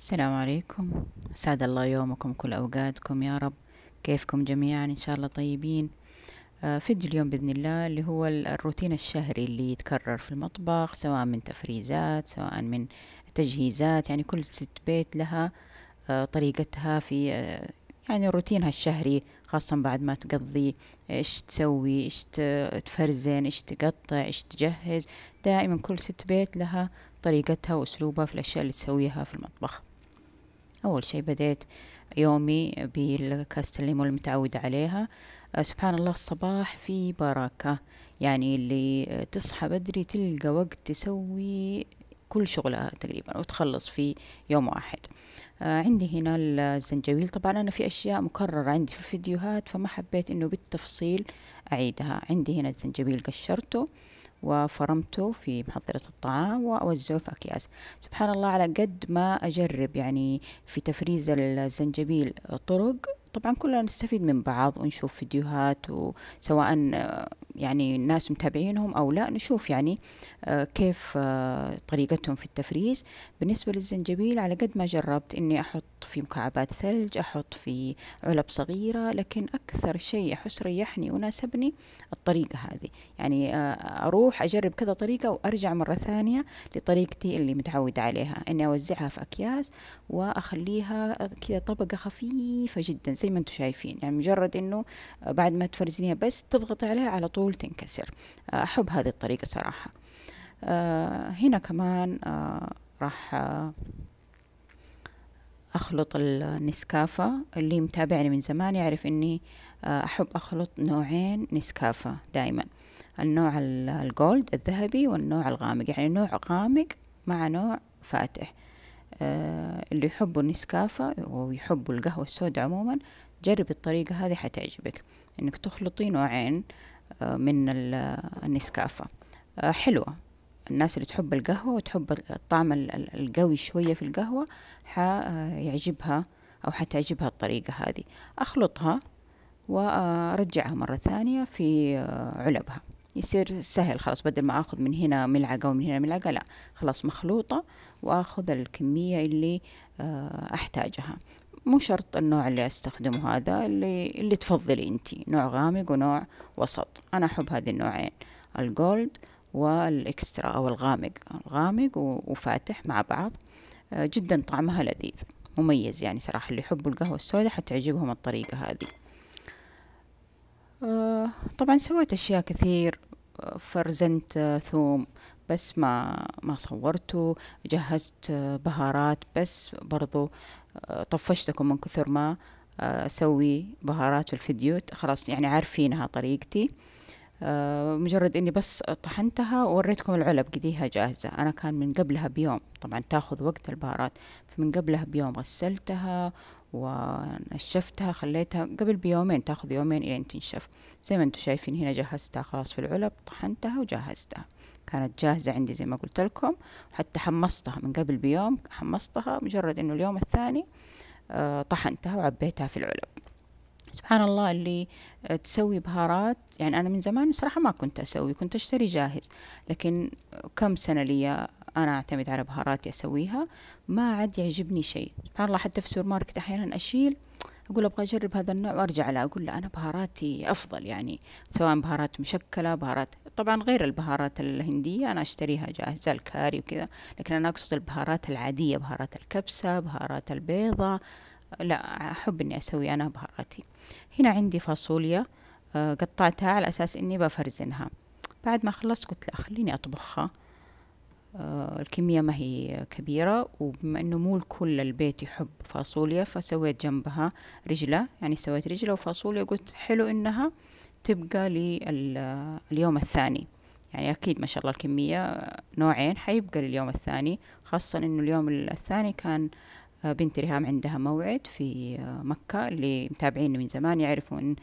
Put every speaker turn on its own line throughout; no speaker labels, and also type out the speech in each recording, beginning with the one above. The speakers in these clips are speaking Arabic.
السلام عليكم سعد الله يومكم كل أوقاتكم يا رب كيفكم جميعا إن شاء الله طيبين آه، فيديو اليوم بإذن الله اللي هو الروتين الشهري اللي يتكرر في المطبخ سواء من تفريزات سواء من تجهيزات يعني كل ست بيت لها آه، طريقتها في آه، يعني روتينها الشهري خاصة بعد ما تقضي إيش تسوي إيش تفرزن إيش تقطع إيش تجهز دائما كل ست بيت لها طريقتها وأسلوبها في الأشياء اللي تسويها في المطبخ أول شي بديت يومي بالكاسة الليمون المتعودة عليها آه، سبحان الله الصباح في بركة يعني اللي تصحى بدري تلقى وقت تسوي كل شغلها تقريبا وتخلص في يوم واحد آه، عندي هنا الزنجبيل طبعا أنا في أشياء مكررة عندي في الفيديوهات فما حبيت أنه بالتفصيل أعيدها عندي هنا الزنجبيل قشرته وفرمته في محضرة الطعام وأوزعه في أكياس سبحان الله على قد ما أجرب يعني في تفريز الزنجبيل طرق طبعا كلنا نستفيد من بعض ونشوف فيديوهات وسواء يعني الناس متابعينهم أو لا نشوف يعني آه، كيف آه، طريقتهم في التفريز بالنسبة للزنجبيل على قد ما جربت إني أحط في مكعبات ثلج أحط في علب صغيرة لكن أكثر شيء أحس ريحني يعني وناسبني الطريقة هذه يعني آه، أروح أجرب كذا طريقة وأرجع مرة ثانية لطريقتي اللي متعودة عليها إني أوزعها في أكياس وأخليها كذا طبقة خفيفة جدا زي ما أنتم شايفين يعني مجرد إنه آه، بعد ما تفرزينها بس تضغطي عليها على طول تنكسر آه، أحب هذه الطريقة صراحة هنا كمان راح أخلط النسكافة اللي متابعني من زمان يعرف أني آه، أحب أخلط نوعين نسكافة دائما النوع الجولد الذهبي والنوع الغامق يعني نوع غامق مع نوع فاتح آه، اللي يحبوا النسكافة ويحبوا القهوة السوداء عموما جرب الطريقة هذه حتعجبك انك تخلطي نوعين آه، من النسكافة حلوة الناس اللي تحب القهوة وتحب الطعم القوي شوية في القهوة حيعجبها أو حتعجبها الطريقة هذه أخلطها وأرجعها مرة ثانية في علبها يصير سهل خلاص بدل ما اخذ من هنا ملعقه ومن هنا ملعقه لا خلاص مخلوطه واخذ الكميه اللي آه، احتاجها مو شرط النوع اللي استخدمه هذا اللي اللي تفضلي انت نوع غامق ونوع وسط انا احب هذه النوعين الجولد والإكسترا أو الغامق الغامق وفاتح مع بعض آه، جدا طعمها لذيذ مميز يعني صراحة اللي يحبوا القهوة السوداء حتعجبهم الطريقة هذه آه، طبعا سويت أشياء كثير آه، فرزنت ثوم بس ما ما صورته جهزت بهارات بس برضو طفشتكم من كثر ما اسوي بهارات في الفيديو خلاص يعني عارفينها طريقتي آه، مجرد اني بس طحنتها ووريتكم العلب قديها جاهزة انا كان من قبلها بيوم طبعا تاخذ وقت البهارات فمن قبلها بيوم غسلتها ونشفتها خليتها قبل بيومين تاخذ يومين الين تنشف زي ما انتم شايفين هنا جهزتها خلاص في العلب طحنتها وجهزتها كانت جاهزة عندي زي ما قلت لكم حتى حمصتها من قبل بيوم حمصتها مجرد انه اليوم الثاني آه، طحنتها وعبيتها في العلب سبحان الله اللي آه، تسوي بهارات يعني أنا من زمان صراحة ما كنت أسوي كنت أشتري جاهز لكن كم سنة لي أنا أعتمد على بهاراتي أسويها ما عاد يعجبني شيء سبحان الله حتى في سور ماركت أحيانا أشيل اقول ابغى اجرب هذا النوع وارجع له اقول له انا بهاراتي افضل يعني سواء بهارات مشكله بهارات طبعا غير البهارات الهنديه انا اشتريها جاهزه الكاري وكذا لكن انا اقصد البهارات العاديه بهارات الكبسه بهارات البيضه لا أحب إني أسوي أنا بهاراتي هنا عندي فاصوليا آه، قطعتها على أساس إني بفرزنها بعد ما خلصت قلت لا خليني أطبخها آه، الكمية ما هي كبيرة وبما أنه مو الكل البيت يحب فاصوليا فسويت جنبها رجلة يعني سويت رجلة وفاصوليا قلت حلو إنها تبقى اليوم الثاني يعني أكيد ما شاء الله الكمية آه، نوعين حيبقى لليوم الثاني خاصة إنه اليوم الثاني كان آه، بنت ريهام عندها موعد في آه، مكة اللي متابعيني من زمان يعرفوا أن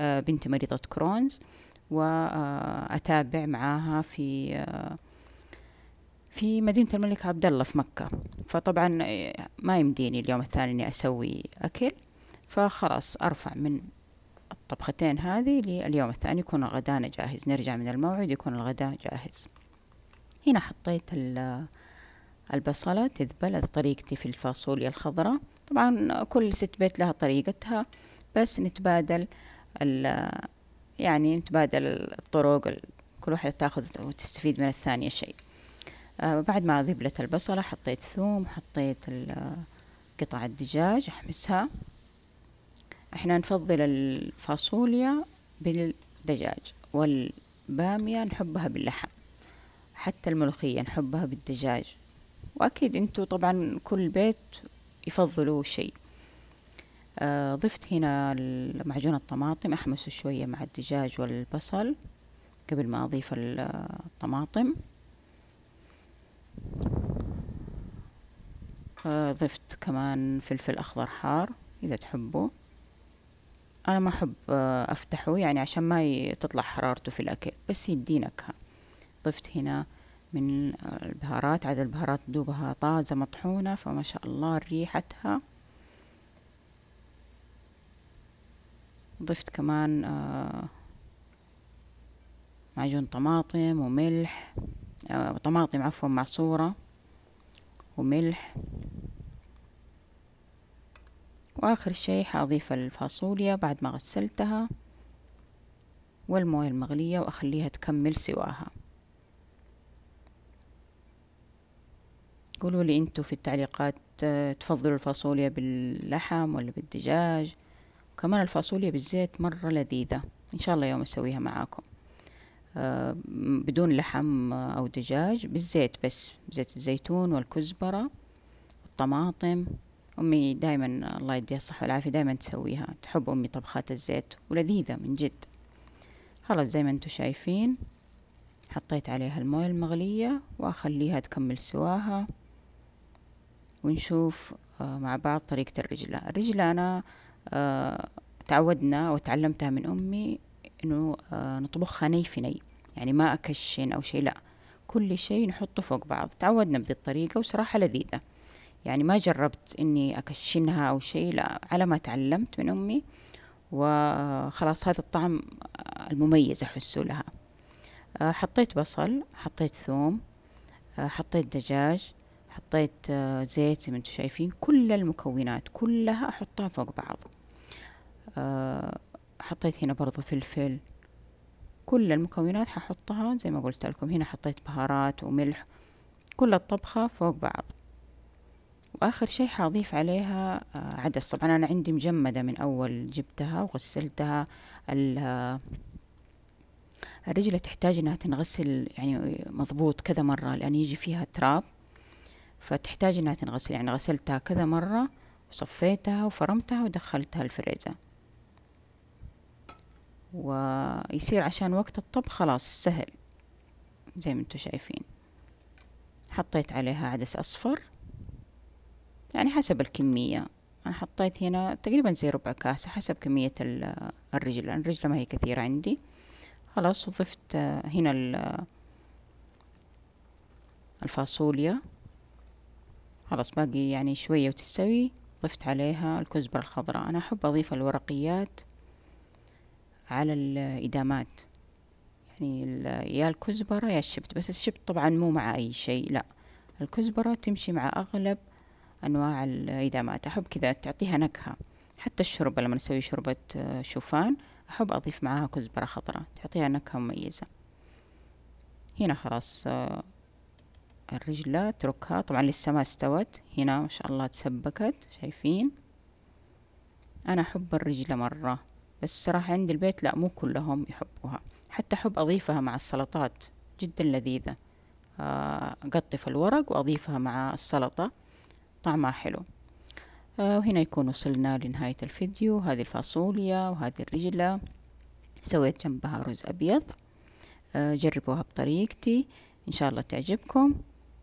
آه، بنتي مريضة كرونز وأتابع معاها في في مدينة الملك عبد الله في مكة فطبعا ما يمديني اليوم الثاني إني أسوي أكل فخلاص أرفع من الطبختين هذه لليوم الثاني يكون الغدانا جاهز نرجع من الموعد يكون الغداء جاهز هنا حطيت ال البصلة تذبل هذه طريقتي في الفاصوليا الخضراء طبعا كل ست بيت لها طريقتها بس نتبادل يعني نتبادل الطرق كل واحدة تاخذ وتستفيد من الثانية شيء آه، بعد ما ذبلت البصلة حطيت ثوم حطيت قطع الدجاج أحمسها احنا نفضل الفاصوليا بالدجاج والبامية نحبها باللحم حتى الملوخية نحبها بالدجاج وأكيد انتم طبعا كل بيت يفضلوا شيء آه ضفت هنا معجون الطماطم أحمسه شوية مع الدجاج والبصل قبل ما أضيف الطماطم آه ضفت كمان فلفل أخضر حار إذا تحبوا أنا ما أحب آه أفتحه يعني عشان ما تطلع حرارته في الأكل بس يدي نكهة ضفت هنا من البهارات عدد البهارات دوبها طازة مطحونة فما شاء الله ريحتها ضفت كمان آه، معجون طماطم وملح آه، طماطم عفوا معصورة وملح وآخر شي حأضيف الفاصوليا بعد ما غسلتها والموية المغلية وأخليها تكمل سواها قولوا لي انتم في التعليقات آه، تفضلوا الفاصوليا باللحم ولا بالدجاج كمان الفاصوليا بالزيت مرة لذيذة ان شاء الله يوم اسويها معاكم آه، بدون لحم آه، او دجاج بالزيت بس زيت الزيتون والكزبرة والطماطم امي دائما الله يديها الصحة والعافية دائما تسويها تحب امي طبخات الزيت ولذيذة من جد خلاص زي ما انتم شايفين حطيت عليها المويه المغلية واخليها تكمل سواها ونشوف آه، مع بعض طريقة الرجلة الرجلة أنا آه، تعودنا وتعلمتها من أمي إنه آه، نطبخها ني في ني يعني ما أكشن أو شيء لأ كل شيء نحطه فوق بعض تعودنا بذي الطريقة وصراحة لذيذة يعني ما جربت إني أكشنها أو شيء لا على ما تعلمت من أمي وخلاص هذا الطعم المميز أحسه لها حطيت بصل حطيت ثوم حطيت دجاج حطيت آه، زيت زي ما انتم شايفين كل المكونات كلها احطها فوق بعض آه، حطيت هنا برضو فلفل كل المكونات ححطها زي ما قلت لكم هنا حطيت بهارات وملح كل الطبخة فوق بعض وآخر شي حاضيف عليها آه، عدس طبعا أنا عندي مجمدة من أول جبتها وغسلتها الرجلة تحتاج إنها تنغسل يعني مضبوط كذا مرة لأن يجي فيها تراب فتحتاج انها تنغسل يعني غسلتها كذا مرة وصفيتها وفرمتها ودخلتها الفريزر ويصير عشان وقت الطبخ خلاص سهل زي ما انتم شايفين حطيت عليها عدس اصفر يعني حسب الكمية أنا حطيت هنا تقريبا زي ربع كاسة حسب كمية آه، الرجل لان الرجلة ما هي كثيرة عندي خلاص وضفت آه، هنا آه، الفاصوليا خلاص باقي يعني شوية وتستوي ضفت عليها الكزبرة الخضراء أنا أحب أضيف الورقيات على الإدامات يعني يا الكزبرة يا الشبت بس الشبت طبعا مو مع أي شيء لا الكزبرة تمشي مع أغلب أنواع الإدامات أحب كذا تعطيها نكهة حتى الشوربة لما نسوي شوربة آه، شوفان أحب أضيف معاها كزبرة خضراء تعطيها نكهة مميزة هنا خلاص آه، الرجلة اتركها طبعا لسه ما استوت هنا ما شاء الله تسبكت شايفين انا احب الرجلة مرة بس صراحة عند البيت لا مو كلهم يحبوها حتى أحب أضيفها مع السلطات جدا لذيذة آه، أقطف الورق وأضيفها مع السلطة طعمها حلو آه، وهنا يكون وصلنا لنهاية الفيديو هذه الفاصوليا وهذه الرجلة سويت جنبها رز أبيض آه، جربوها بطريقتي إن شاء الله تعجبكم